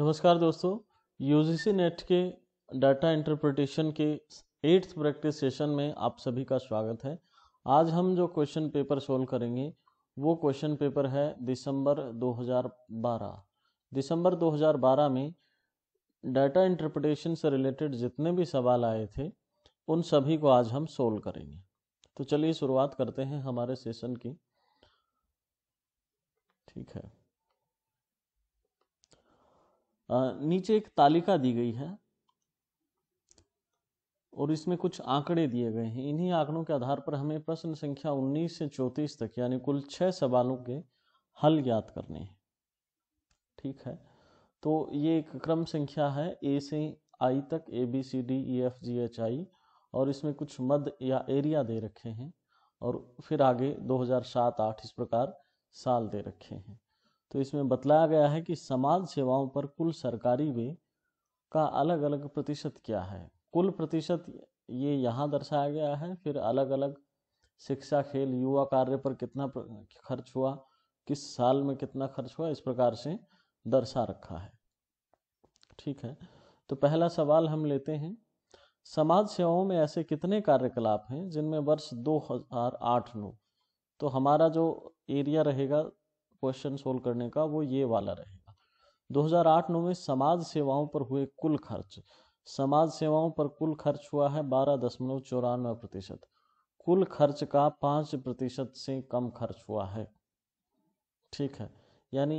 नमस्कार दोस्तों UGC NET के डाटा इंटरप्रिटेशन के एट्थ प्रैक्टिस सेशन में आप सभी का स्वागत है आज हम जो क्वेश्चन पेपर सोल्व करेंगे वो क्वेश्चन पेपर है दिसंबर 2012 दिसंबर 2012 में डाटा इंटरप्रिटेशन से रिलेटेड जितने भी सवाल आए थे उन सभी को आज हम सोल्व करेंगे तो चलिए शुरुआत करते हैं हमारे सेशन की ठीक है नीचे एक तालिका दी गई है और इसमें कुछ आंकड़े दिए गए हैं इन्हीं आंकड़ों के आधार पर हमें प्रश्न संख्या 19 से 34 तक यानी कुल छह सवालों के हल ज्ञात करने हैं ठीक है तो ये एक क्रम संख्या है ए से आई तक A B C D E F G H I और इसमें कुछ मद या एरिया दे रखे हैं और फिर आगे 2007-8 इस प्रकार साल दे रखे हैं तो इसमें बतलाया गया है कि समाज सेवाओं पर कुल सरकारी व्यय का अलग अलग प्रतिशत क्या है कुल प्रतिशत ये यहाँ दर्शाया गया है फिर अलग अलग शिक्षा खेल युवा कार्य पर कितना खर्च हुआ किस साल में कितना खर्च हुआ इस प्रकार से दर्शा रखा है ठीक है तो पहला सवाल हम लेते हैं समाज सेवाओं में ऐसे कितने कार्यकलाप हैं जिनमें वर्ष 2008 हजार तो हमारा जो एरिया रहेगा क्वेश्चन सोल्व करने का वो ये वाला रहेगा 2008-9 में समाज सेवाओं पर हुए कुल खर्च समाज सेवाओं पर कुल खर्च हुआ है बारह दशमलव चौरानवे प्रतिशत कुल खर्च का पाँच प्रतिशत से कम खर्च हुआ है ठीक है यानी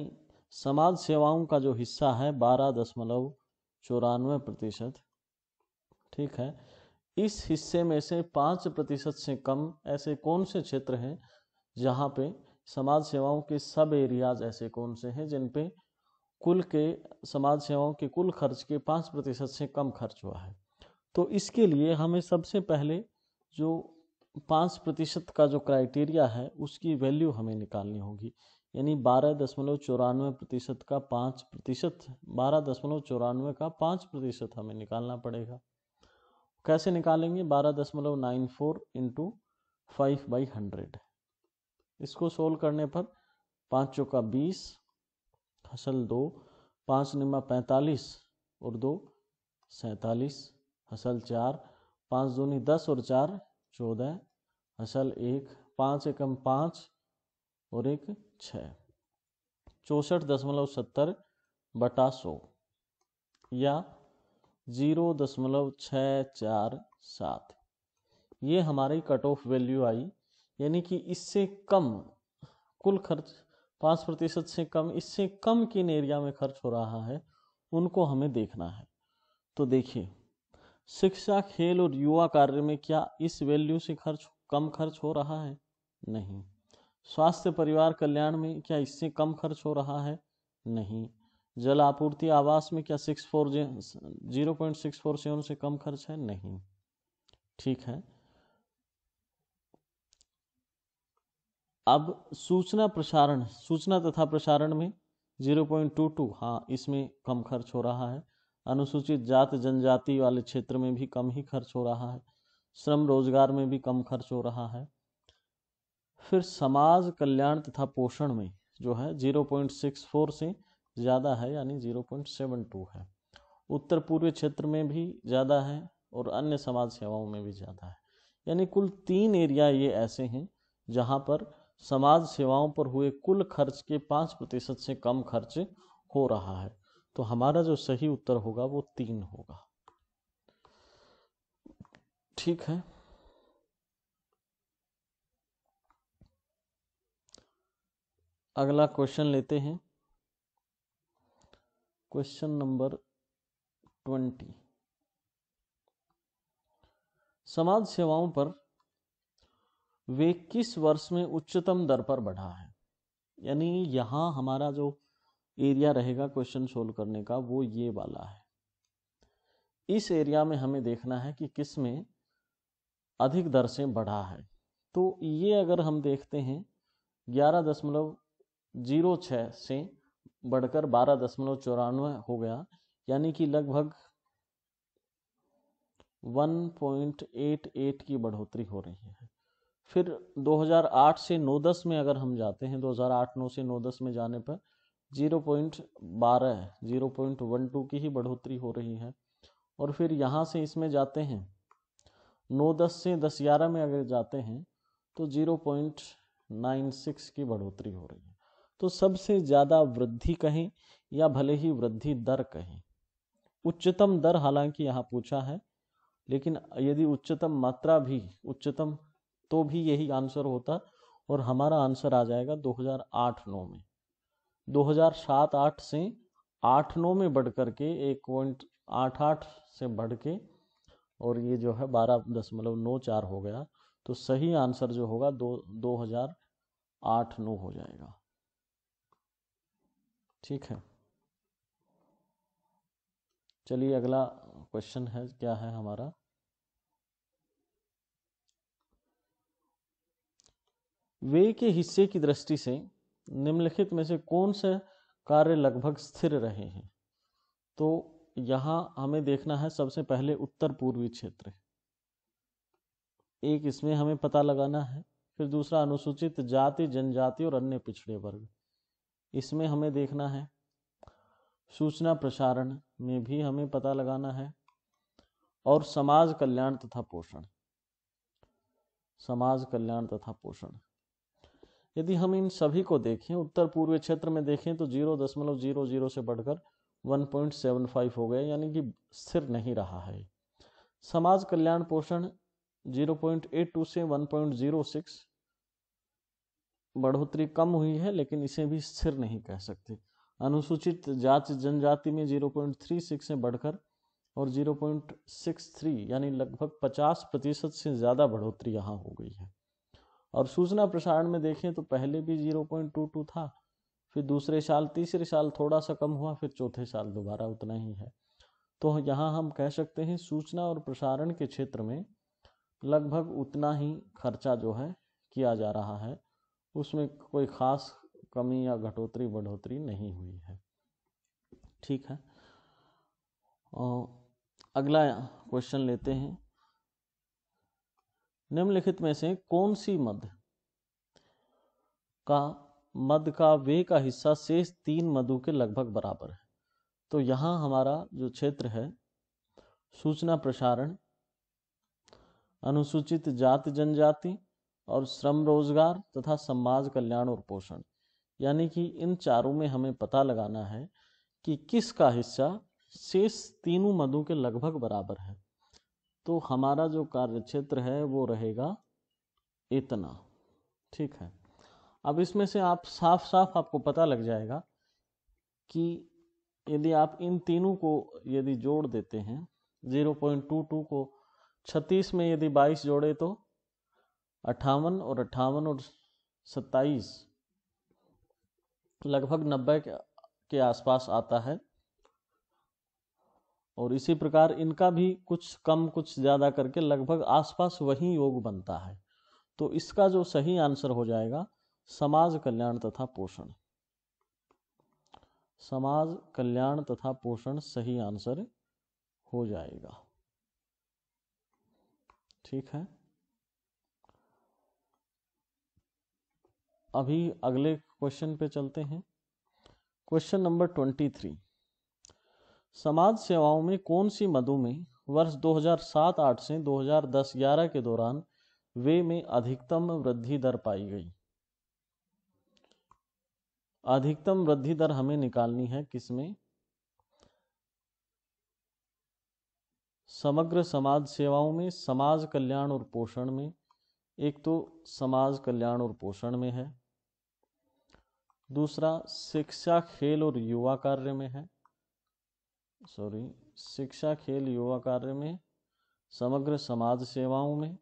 समाज सेवाओं का जो हिस्सा है बारह दशमलव चौरानवे प्रतिशत ठीक है इस हिस्से में से पाँच प्रतिशत से कम ऐसे कौन से क्षेत्र हैं जहाँ पे समाज सेवाओं के सब एरियाज ऐसे कौन से हैं जिन पे कुल के समाज सेवाओं के कुल खर्च के पाँच प्रतिशत से कम खर्च हुआ है तो इसके लिए हमें सबसे पहले जो पाँच प्रतिशत का जो क्राइटेरिया है उसकी वैल्यू हमें निकालनी होगी यानी बारह दशमलव चौरानवे प्रतिशत का पाँच प्रतिशत बारह दशमलव चौरानवे का पाँच प्रतिशत हमें निकालना पड़ेगा कैसे निकालेंगे बारह दशमलव nine four into five by hundred इसको सोल्व करने पर पाँच चौका बीस हसल दो पाँच निमा पैंतालीस और दो सैंतालीस हसल चार पाँच दूनी दस और चार चौदह हसल एक पाँच एकम पाँच और एक छः चौंसठ दशमलव सत्तर बटा सौ या जीरो दशमलव छः चार सात ये हमारी कट ऑफ वैल्यू आई यानी कि इससे कम कुल खर्च पाँच प्रतिशत से कम इससे कम किन एरिया में खर्च हो रहा है उनको हमें देखना है तो देखिए शिक्षा खेल और युवा कार्य में क्या इस वैल्यू से खर्च कम खर्च हो रहा है नहीं स्वास्थ्य परिवार कल्याण में क्या इससे कम खर्च हो रहा है नहीं जल आपूर्ति आवास में क्या six four zero point six four seven से कम खर्च है नहीं ठीक है अब सूचना प्रसारण सूचना तथा प्रसारण में 0.22 हाँ इसमें कम खर्च हो रहा है अनुसूचित जात जनजाति वाले क्षेत्र में भी कम ही खर्च हो रहा है श्रम रोजगार में भी कम खर्च हो रहा है फिर समाज कल्याण तथा पोषण में जो है 0.64 से ज़्यादा है यानी 0.72 है उत्तर पूर्वी क्षेत्र में भी ज़्यादा है और अन्य समाज सेवाओं में भी ज़्यादा है यानी कुल तीन एरिया ये ऐसे हैं जहाँ पर समाज सेवाओं पर हुए कुल खर्च के पाँच प्रतिशत से कम खर्च हो रहा है तो हमारा जो सही उत्तर होगा वो तीन होगा ठीक है अगला क्वेश्चन लेते हैं क्वेश्चन नंबर ट्वेंटी समाज सेवाओं पर वे किस वर्ष में उच्चतम दर पर बढ़ा है यानी यहाँ हमारा जो एरिया रहेगा क्वेश्चन सोल्व करने का वो ये वाला है इस एरिया में हमें देखना है कि किस में अधिक दर से बढ़ा है तो ये अगर हम देखते हैं ग्यारह दशमलव जीरो छः से बढ़कर बारह दशमलव चौरानवे हो गया यानी कि लगभग 1.88 की बढ़ोतरी हो रही है फिर 2008 से 9-10 में अगर हम जाते हैं 2008-9 से 9-10 में जाने पर 0.12 0.12 की ही बढ़ोतरी हो रही है और फिर यहाँ से इसमें जाते हैं 9-10 से 10-11 में अगर जाते हैं तो 0.96 की बढ़ोतरी हो रही है तो सबसे ज़्यादा वृद्धि कहें या भले ही वृद्धि दर कहें उच्चतम दर हालांकि यहाँ पूछा है लेकिन यदि उच्चतम मात्रा भी उच्चतम तो भी यही आंसर होता और हमारा आंसर आ जाएगा 2008 नौ में 2007 आठ से 8-9 में बढ़ करके एक पॉइंट आठ आठ से बढ़ के और ये जो है बारह दशमलव नौ चार हो गया तो सही आंसर जो होगा दो दो हजार आठ नौ हो जाएगा ठीक है चलिए अगला क्वेश्चन है क्या है हमारा वे के हिस्से की दृष्टि से निम्नलिखित में से कौन से कार्य लगभग स्थिर रहे हैं तो यहाँ हमें देखना है सबसे पहले उत्तर पूर्वी क्षेत्र एक इसमें हमें पता लगाना है फिर दूसरा अनुसूचित जाति जनजाति और अन्य पिछड़े वर्ग इसमें हमें देखना है सूचना प्रसारण में भी हमें पता लगाना है और समाज कल्याण तथा पोषण समाज कल्याण तथा पोषण यदि हम इन सभी को देखें उत्तर पूर्वी क्षेत्र में देखें तो जीरो दशमलव जीरो जीरो से बढ़कर वन पॉइंट सेवन फाइव हो गए यानी कि स्थिर नहीं रहा है समाज कल्याण पोषण टू से सिक्स बढ़ोतरी कम हुई है लेकिन इसे भी स्थिर नहीं कह सकते अनुसूचित जाति जनजाति में जीरो पॉइंट थ्री सिक्स से बढ़कर और जीरो पॉइंट सिक्स थ्री यानी लगभग पचास प्रतिशत से ज़्यादा बढ़ोतरी यहाँ हो गई है और सूचना प्रसारण में देखें तो पहले भी जीरो पॉइंट टू टू था फिर दूसरे साल तीसरे साल थोड़ा सा कम हुआ फिर चौथे साल दोबारा उतना ही है तो यहाँ हम कह सकते हैं सूचना और प्रसारण के क्षेत्र में लगभग उतना ही खर्चा जो है किया जा रहा है उसमें कोई ख़ास कमी या घटोतरी बढ़ोतरी नहीं हुई है ठीक है और अगला क्वेश्चन लेते हैं निम्नलिखित में से कौन सी मध का मध का वे का हिस्सा शेष तीन मधु के लगभग बराबर है तो यहाँ हमारा जो क्षेत्र है सूचना प्रसारण अनुसूचित जाति जनजाति और श्रम रोजगार तथा समाज कल्याण और पोषण यानी कि इन चारों में हमें पता लगाना है कि किसका हिस्सा शेष तीनों मदों के लगभग बराबर है तो हमारा जो कार्य क्षेत्र है वो रहेगा इतना ठीक है अब इसमें से आप साफ साफ आपको पता लग जाएगा कि यदि आप इन तीनों को यदि जोड़ देते हैं 0.22 को 36 में यदि 22 जोड़े तो अट्ठावन और अट्ठावन और 27 लगभग 90 के आसपास आता है और इसी प्रकार इनका भी कुछ कम कुछ ज़्यादा करके लगभग आसपास वही योग बनता है तो इसका जो सही आंसर हो जाएगा समाज कल्याण तथा पोषण समाज कल्याण तथा पोषण सही आंसर हो जाएगा ठीक है अभी अगले क्वेश्चन पे चलते हैं क्वेश्चन नंबर ट्वेंटी थ्री समाज सेवाओं में कौन सी मदों में वर्ष 2007-8 से 2010-11 के दौरान वे में अधिकतम वृद्धि दर पाई गई अधिकतम वृद्धि दर हमें निकालनी है किसमें समग्र समाज सेवाओं में समाज कल्याण और पोषण में एक तो समाज कल्याण और पोषण में है दूसरा शिक्षा खेल और युवा कार्य में है सॉरी शिक्षा खेल युवा कार्य में समग्र समाज सेवाओं में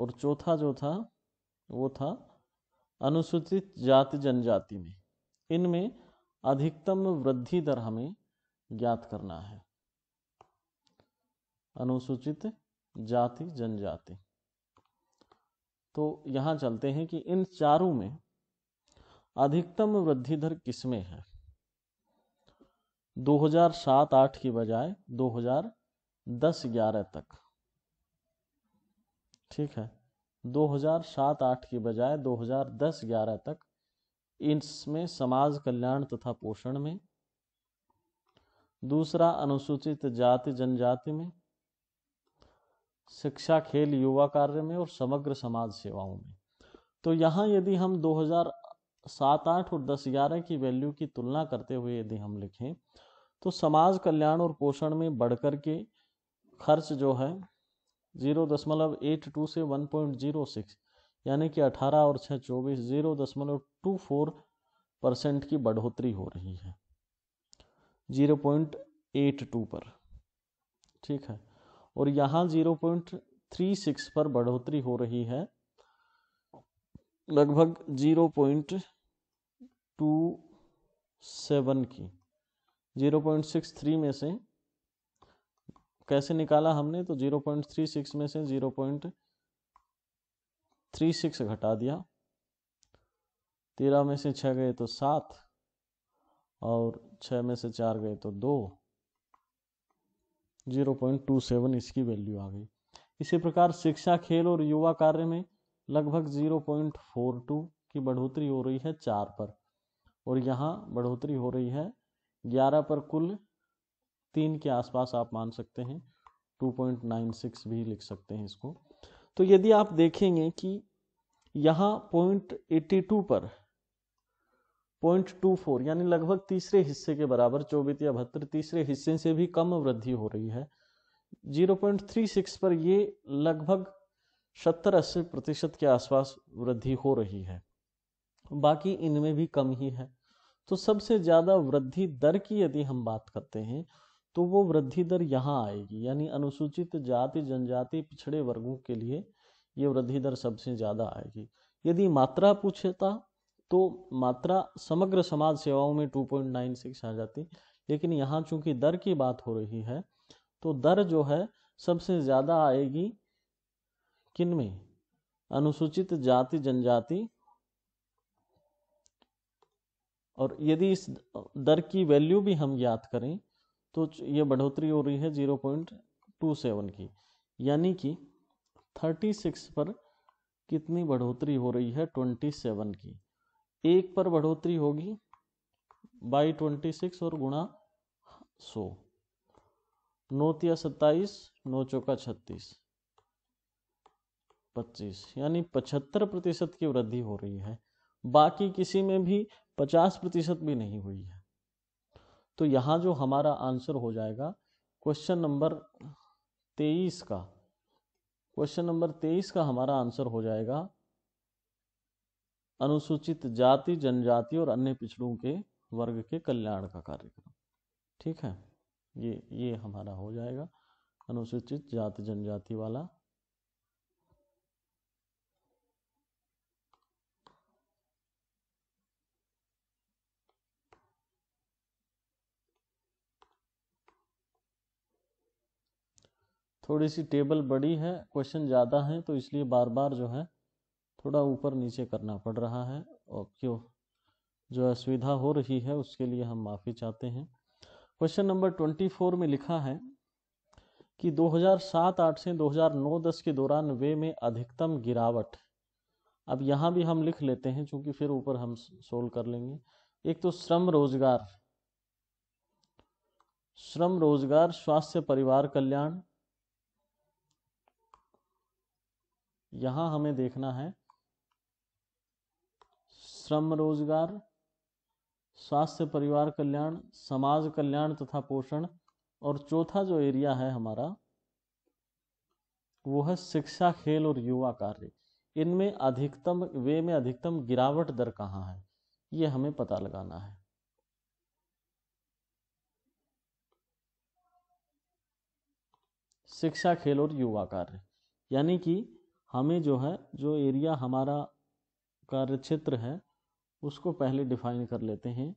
और चौथा जो था वो था अनुसूचित जाति जनजाति में इनमें अधिकतम वृद्धि दर हमें ज्ञात करना है अनुसूचित जाति जनजाति तो यहां चलते हैं कि इन चारों में अधिकतम वृद्धि दर किसमें है 2007-8 की बजाय 2010-11 तक ठीक है 2007-8 की बजाय 2010-11 तक इसमें समाज कल्याण तथा पोषण में दूसरा अनुसूचित जाति जनजाति में शिक्षा खेल युवा कार्य में और समग्र समाज सेवाओं में तो यहाँ यदि हम सात आठ और दस ग्यारह की वैल्यू की तुलना करते हुए यदि हम लिखें तो समाज कल्याण और पोषण में बढ़कर के खर्च जो है जीरो दशमलव एट टू से वन पॉइंट जीरो सिक्स यानी कि अठारह और छः चौबीस जीरो दशमलव टू फोर परसेंट की बढ़ोतरी हो रही है जीरो पॉइंट एट टू पर ठीक है और यहाँ जीरो पॉइंट थ्री सिक्स पर बढ़ोतरी हो रही है लगभग जीरो पॉइंट टू सेवन की जीरो पॉइंट सिक्स थ्री में से कैसे निकाला हमने तो जीरो पॉइंट थ्री सिक्स में से जीरो पॉइंट थ्री सिक्स घटा दिया तेरह में से छः गए तो सात और छः में से चार गए तो दो जीरो पॉइंट टू सेवन इसकी वैल्यू आ गई इसी प्रकार शिक्षा खेल और युवा कार्य में लगभग जीरो पॉइंट फोर टू की बढ़ोतरी हो रही है चार पर और यहाँ बढ़ोतरी हो रही है ग्यारह पर कुल तीन के आसपास आप मान सकते हैं 2.96 भी लिख सकते हैं इसको तो यदि आप देखेंगे कि यहाँ पॉइंट टू पर पॉइंट फोर यानी लगभग तीसरे हिस्से के बराबर चौबीस या बहत्तर तीसरे हिस्से से भी कम वृद्धि हो रही है 0.36 पर ये लगभग सत्तर अस्सी प्रतिशत के आसपास वृद्धि हो रही है बाकी इनमें भी कम ही है तो सबसे ज़्यादा वृद्धि दर की यदि हम बात करते हैं तो वो वृद्धि दर यहाँ आएगी यानी अनुसूचित जाति जनजाति पिछड़े वर्गों के लिए ये वृद्धि दर सबसे ज़्यादा आएगी यदि मात्रा पूछता तो मात्रा समग्र समाज सेवाओं में 2.96 आ जाती लेकिन यहाँ चूंकि दर की बात हो रही है तो दर जो है सबसे ज़्यादा आएगी किन में अनुसूचित जाति जनजाति और यदि इस दर की वैल्यू भी हम याद करें तो ये बढ़ोतरी हो रही है जीरो पॉइंट टू सेवन की यानी कि थर्टी सिक्स पर कितनी बढ़ोतरी हो रही है ट्वेंटी सेवन की एक पर बढ़ोतरी होगी बाई ट्वेंटी सिक्स और गुणा सो नौ तिया सत्ताईस नौ चौका छत्तीस पच्चीस यानी पचहत्तर प्रतिशत की वृद्धि हो रही है बाकी किसी में भी पचास प्रतिशत भी नहीं हुई है तो यहाँ जो हमारा आंसर हो जाएगा क्वेश्चन नंबर तेईस का क्वेश्चन नंबर तेईस का हमारा आंसर हो जाएगा अनुसूचित जाति जनजाति और अन्य पिछड़ों के वर्ग के कल्याण का कार्यक्रम ठीक है ये ये हमारा हो जाएगा अनुसूचित जाति जनजाति वाला थोड़ी सी टेबल बड़ी है क्वेश्चन ज़्यादा हैं तो इसलिए बार बार जो है थोड़ा ऊपर नीचे करना पड़ रहा है और क्यों जो असुविधा हो रही है उसके लिए हम माफ़ी चाहते हैं क्वेश्चन नंबर ट्वेंटी फोर में लिखा है कि 2007-8 से 2009-10 के दौरान वे में अधिकतम गिरावट अब यहाँ भी हम लिख लेते हैं चूंकि फिर ऊपर हम सोल्व कर लेंगे एक तो श्रम रोजगार श्रम रोजगार स्वास्थ्य परिवार कल्याण यहां हमें देखना है श्रम रोजगार स्वास्थ्य परिवार कल्याण समाज कल्याण तथा पोषण और चौथा जो एरिया है हमारा वो है शिक्षा खेल और युवा कार्य इनमें अधिकतम वे में अधिकतम गिरावट दर कहाँ है ये हमें पता लगाना है शिक्षा खेल और युवा कार्य यानी कि हमें जो है जो एरिया हमारा कार्य क्षेत्र है उसको पहले डिफाइन कर लेते हैं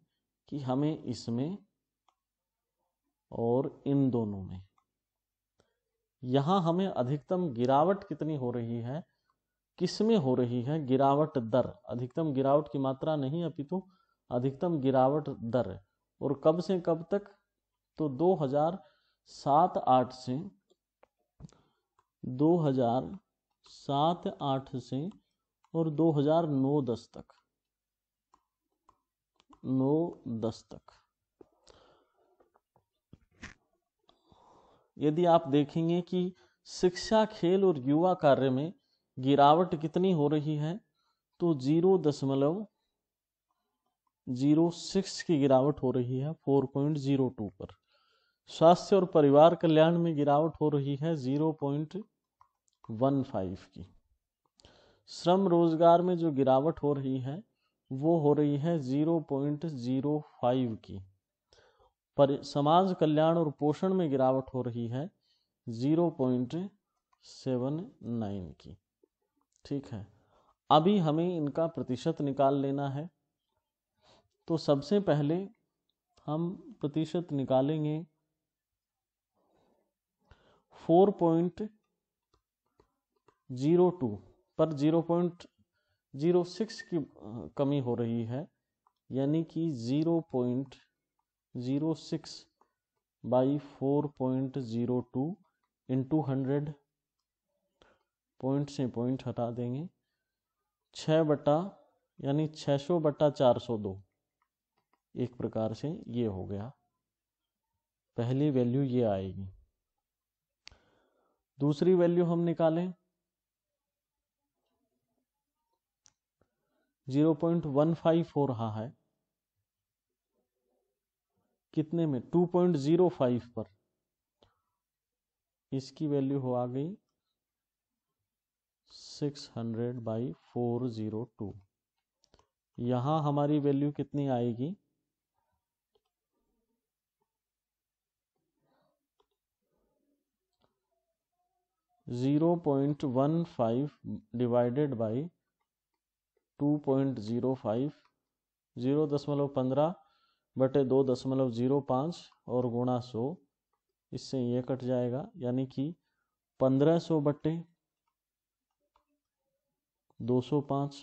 कि हमें इसमें और इन दोनों में यहाँ हमें अधिकतम गिरावट कितनी हो रही है किस में हो रही है गिरावट दर अधिकतम गिरावट की मात्रा नहीं अपितु अधिकतम गिरावट दर और कब से कब तक तो 2007-8 से सात आठ से और 2009 दस तक नौ दस तक यदि आप देखेंगे कि शिक्षा खेल और युवा कार्य में गिरावट कितनी हो रही है तो जीरो दशमलव जीरो सिक्स की गिरावट हो रही है फोर पॉइंट जीरो टू पर स्वास्थ्य और परिवार कल्याण में गिरावट हो रही है जीरो पॉइंट वन फाइव की श्रम रोजगार में जो गिरावट हो रही है वो हो रही है जीरो पॉइंट जीरो फाइव की पर समाज कल्याण और पोषण में गिरावट हो रही है जीरो पॉइंट सेवन नाइन की ठीक है अभी हमें इनका प्रतिशत निकाल लेना है तो सबसे पहले हम प्रतिशत निकालेंगे फोर पॉइंट जीरो टू पर जीरो पॉइंट जीरो सिक्स की कमी हो रही है यानी कि zero point zero six by four point zero two into hundred point से पॉइंट हटा देंगे छः बटा यानी छः सौ बटा चार सौ दो एक प्रकार से ये हो गया पहली वैल्यू ये आएगी दूसरी वैल्यू हम निकालें 0.15 हो रहा है कितने में 2.05 पर इसकी वैल्यू हो आ गई 600 बाई 402 यहां हमारी वैल्यू कितनी आएगी zero point one five divided by two point zero five zero दशमलव पंद्रह बटे दो दशमलव जीरो पाँच और गुणा सौ इससे ये कट जाएगा यानी कि पंद्रह सौ बटे दो सौ पाँच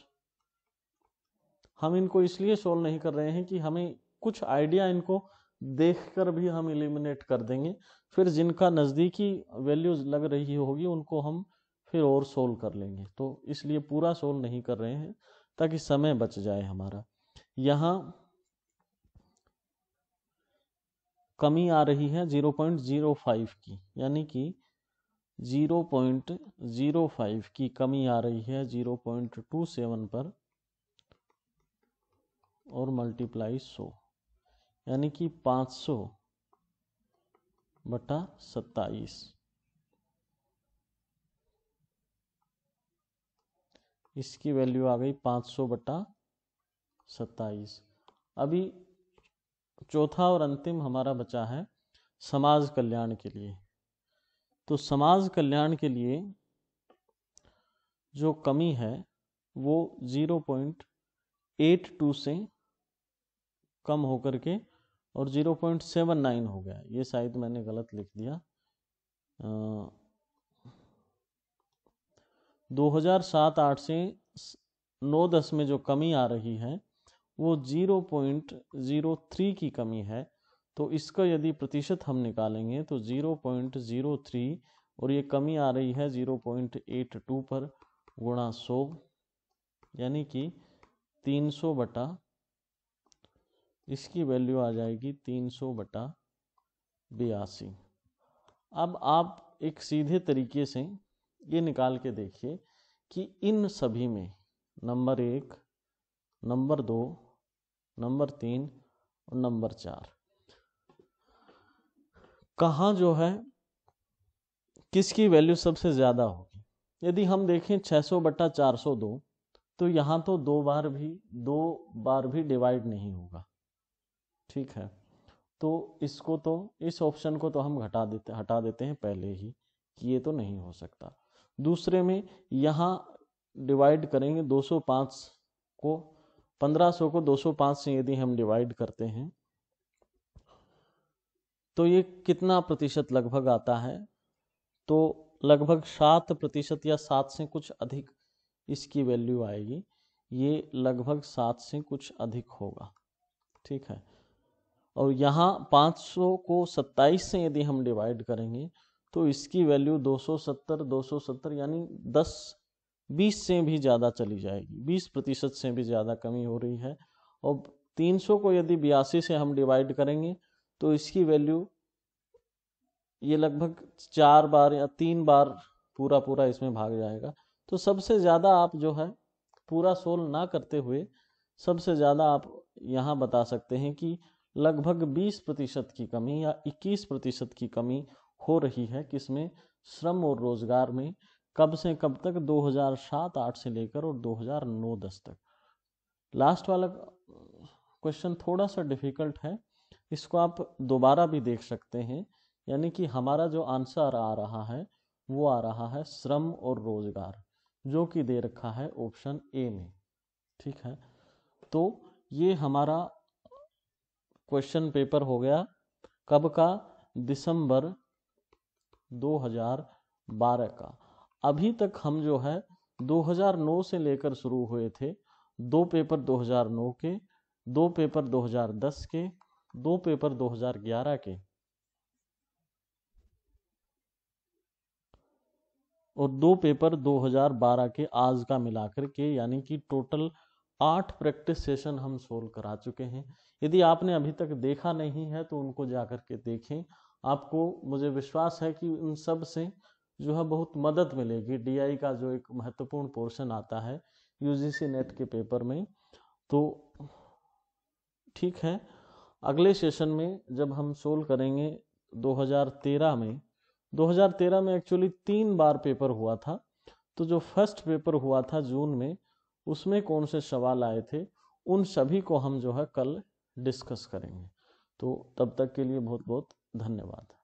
हम इनको इसलिए सोल्व नहीं कर रहे हैं कि हमें कुछ आइडिया इनको देखकर भी हम इलिमिनेट कर देंगे फिर जिनका नज़दीकी वैल्यूज लग रही होगी उनको हम फिर और सोल्व कर लेंगे तो इसलिए पूरा सोल्व नहीं कर रहे हैं ताकि समय बच जाए हमारा यहाँ कमी आ रही है 0.05 की यानी कि 0.05 की कमी आ रही है 0.27 पर और मल्टीप्लाई 100 यानी कि 500 बटा सत्ताईस इसकी वैल्यू आ गई पाँच सौ बटा सत्ताईस अभी चौथा और अंतिम हमारा बचा है समाज कल्याण के लिए तो समाज कल्याण के लिए जो कमी है वो जीरो पॉइंट एट टू से कम होकर के और जीरो पॉइंट सेवन नाइन हो गया ये शायद मैंने गलत लिख दिया आ, 2007 आठ से 9-10 में जो कमी आ रही है वो 0.03 की कमी है तो इसका यदि प्रतिशत हम निकालेंगे तो 0.03 और ये कमी आ रही है 0.82 पर गुणा सौ यानी कि 300 बटा इसकी वैल्यू आ जाएगी 300 बटा बयासी अब आप एक सीधे तरीके से ये निकाल के देखिए कि इन सभी में नंबर एक नंबर दो नंबर तीन और नंबर चार कहाँ जो है किसकी वैल्यू सबसे ज़्यादा होगी यदि हम देखें 600 बट्टा दो तो यहाँ तो दो बार भी दो बार भी डिवाइड नहीं होगा ठीक है तो इसको तो इस ऑप्शन को तो हम घटा देते हटा देते हैं पहले ही कि ये तो नहीं हो सकता दूसरे में यहाँ डिवाइड करेंगे 205 को 1500 को 205 से यदि हम डिवाइड करते हैं तो ये कितना प्रतिशत लगभग आता है तो लगभग सात प्रतिशत या सात से कुछ अधिक इसकी वैल्यू आएगी ये लगभग सात से कुछ अधिक होगा ठीक है और यहाँ 500 को 27 से यदि हम डिवाइड करेंगे तो इसकी वैल्यू 270 270 यानी 10 20 से भी ज़्यादा चली जाएगी 20 प्रतिशत से भी ज़्यादा कमी हो रही है और 300 को यदि बयासी से हम डिवाइड करेंगे तो इसकी वैल्यू ये लगभग चार बार या तीन बार पूरा पूरा इसमें भाग जाएगा तो सबसे ज़्यादा आप जो है पूरा सोल्व ना करते हुए सबसे ज़्यादा आप यहाँ बता सकते हैं कि लगभग 20 प्रतिशत की कमी या 21 प्रतिशत की कमी हो रही है कि इसमें श्रम और रोजगार में कब से कब तक 2007-8 से लेकर और 2009-10 तक लास्ट वाला क्वेश्चन थोड़ा सा डिफिकल्ट है इसको आप दोबारा भी देख सकते हैं यानी कि हमारा जो आंसर आ रहा है वो आ रहा है श्रम और रोजगार जो कि दे रखा है ऑप्शन ए में ठीक है तो ये हमारा क्वेश्चन पेपर हो गया कब का दिसंबर 2012 का अभी तक हम जो है 2009 से लेकर शुरू हुए थे दो पेपर 2009 के दो पेपर 2010 के दो पेपर 2011 के और दो पेपर 2012 के आज का मिलाकर के यानी कि टोटल आठ प्रैक्टिस सेशन हम सोल्व करा चुके हैं यदि आपने अभी तक देखा नहीं है तो उनको जाकर के देखें आपको मुझे विश्वास है कि उन सब से जो है बहुत मदद मिलेगी डीआई का जो एक महत्वपूर्ण पोर्शन आता है यूजीसी नेट के पेपर में तो ठीक है अगले सेशन में जब हम सोल्व करेंगे 2013 में 2013 में एक्चुअली तीन बार पेपर हुआ था तो जो फर्स्ट पेपर हुआ था जून में उसमें कौन से सवाल आए थे उन सभी को हम जो है कल डिस्कस करेंगे तो तब तक के लिए बहुत बहुत धन्यवाद